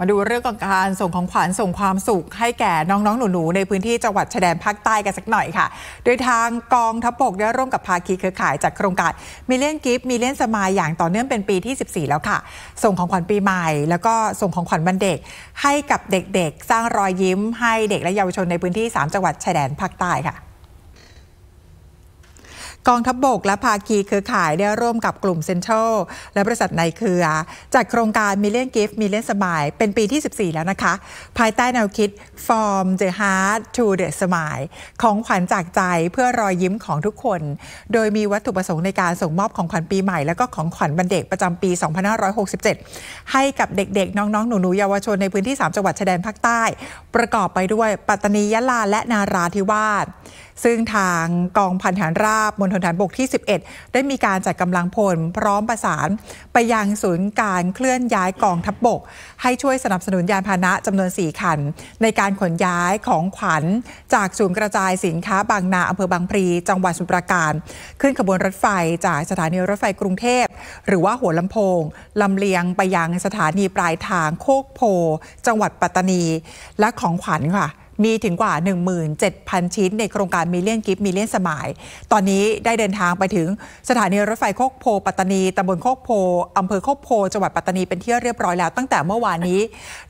มาดูเรื่องของการส่งของขวัญส่งความสุขให้แก่น้อง ๆ หนู ๆ ในพื้นที่จังหวัดชายแดนภาคใต้กันสักหน่อยค่ะ โดยทางกองทัพบกได้ร่วมกับภาคีเครือข่าย จากโครงการมีเล่นกิฟต์มีเล่นสมายอย่างต่อเนื่องเป็นปีที่ 14 แล้วค่ะ ส่งของขวัญปีใหม่ แล้วก็ส่งของขวัญวันเด็ก ให้กับเด็กๆ สร้างรอยยิ้ม ให้เด็กและเยาวชนในพื้นที่ 3 จังหวัดชายแดนภาคใต้ค่ะกองทัพบบกและภาคีเครือข่ายได้ร่วมกับกลุ่มเซ็นทรัลและบริษัทในเครือจัดโครงการมิเลียนกิฟต์มิเลียนสมายเป็นปีที่ 14 แล้วนะคะ ภายใต้แนวคิด From the Heart to the Smile ของขวัญจากใจเพื่อรอยยิ้มของทุกคน โดยมีวัตถุประสงค์ในการส่งมอบของขวัญปีใหม่ และก็ของขวัญบันเด็กประจำปี 2567 ให้กับเด็กๆ น้องๆหนูๆเยาวชนในพื้นที่3จังหวัดชายแดนภาคใต้ ประกอบไปด้วย ปัตตานียะลาและนาราธิวาสซึ่งทางกองพันฐานราบมณฑลฐานบกที่ 11 ได้มีการจัดกำลังพลพร้อมประสาน ไปยังศูนย์การเคลื่อนย้ายกองทัพบบกให้ช่วยสนับสนุนยานพาหนะจำนวน4คัน ในการขนย้ายของขวัญ จากศูนย์กระจายสินค้าบางนาอำเภอบางพลีจังหวัดสุพรรณการ ขึ้นขบวนรถไฟจากสถานีรถไฟกรุงเทพหรือว่าหัวลำโพงลำเลียงไปยังสถานีปลายทางโคกโพ จังหวัดปัตตานีและของขวัญค่ะมีถึงกว่า 17,000 ชิ้น ในโครงการมิเลียนกิฟต์มิเลียนสมัย ตอนนี้ได้เดินทางไปถึงสถานีรถไฟโคกโพ ปัตตานีตำบลโคกโพอำเภอโคกโพ จังหวัดปัตตานี เป็นที่เรียบร้อยแล้ว ตั้งแต่เมื่อวานนี้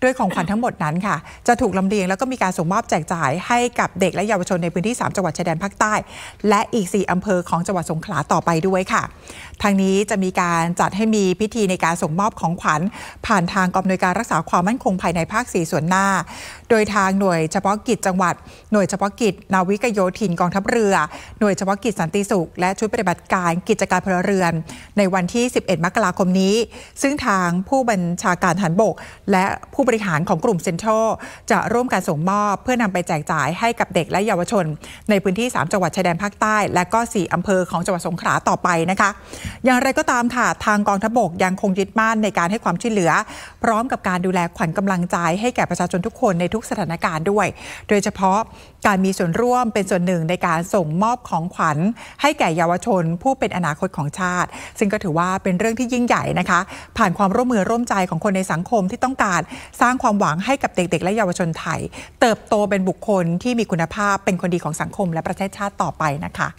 ด้วยของขวัญทั้งหมดนั้นค่ะ จะถูกลำเลียงแล้วก็มีการส่งมอบแจกจ่ายให้กับเด็กและเยาวชนในพื้นที่ 3จังหวัดชายแดนภาคใต้และอีก 4อำเภอของจังหวัดสงขลาต่อไปด้วยค่ะทางนี้จะมีการจัดให้มีพิธีในการส่งมอบของขวัญ ผ่านทางกองหน่วยการรักษาความมั่นคงภายในภาค 4 ส่วนหน้า โดยทางหน่วยเฉพาะาะกิจจังหวัด หน่วยเฉพาะกิจนาวิกโยธินกองทัพเรือ หน่วยเฉพาะกิจสันติสุข และชุดปฏิบัติการกิจการพลเรือน ในวันที่ 11 มกราคมนี้ ซึ่งทางผู้บัญชาการทหารบก และผู้บริหารของกลุ่มเซ็นทรัลจะร่วมการส่งมอบ เพื่อนำไปแจกจ่ายให้กับเด็กและเยาวชน ในพื้นที่ 3 จังหวัดชายแดนภาคใต้ และก็ 4 อำเภอของจังหวัดสงขลาต่อไปนะคะ อย่างไรก็ตามค่ะทางกองทัพบกยังคงยึดมั่นในการให้ความช่วยเหลือ พร้อมกับการดูแลขวัญกำลังใจ ให้แก่ประชาชนทุกคนในทุกสถานการณ์ด้วยโดยเฉพาะการมีส่วนร่วมเป็นส่วนหนึ่งในการส่งมอบของขวัญ ให้แก่เยาวชน ผู้เป็นอนาคตของชาติ ซึ่งก็ถือว่าเป็นเรื่องที่ยิ่งใหญ่นะคะผ่านความร่วมมือร่วมใจของคนในสังคมที่ต้องการสร้างความหวังให้กับเด็กๆ และเยาวชนไทยเติบโตเป็นบุคคลที่มีคุณภาพเป็นคนดีของสังคมและประเทศชาติต่อไปนะคะ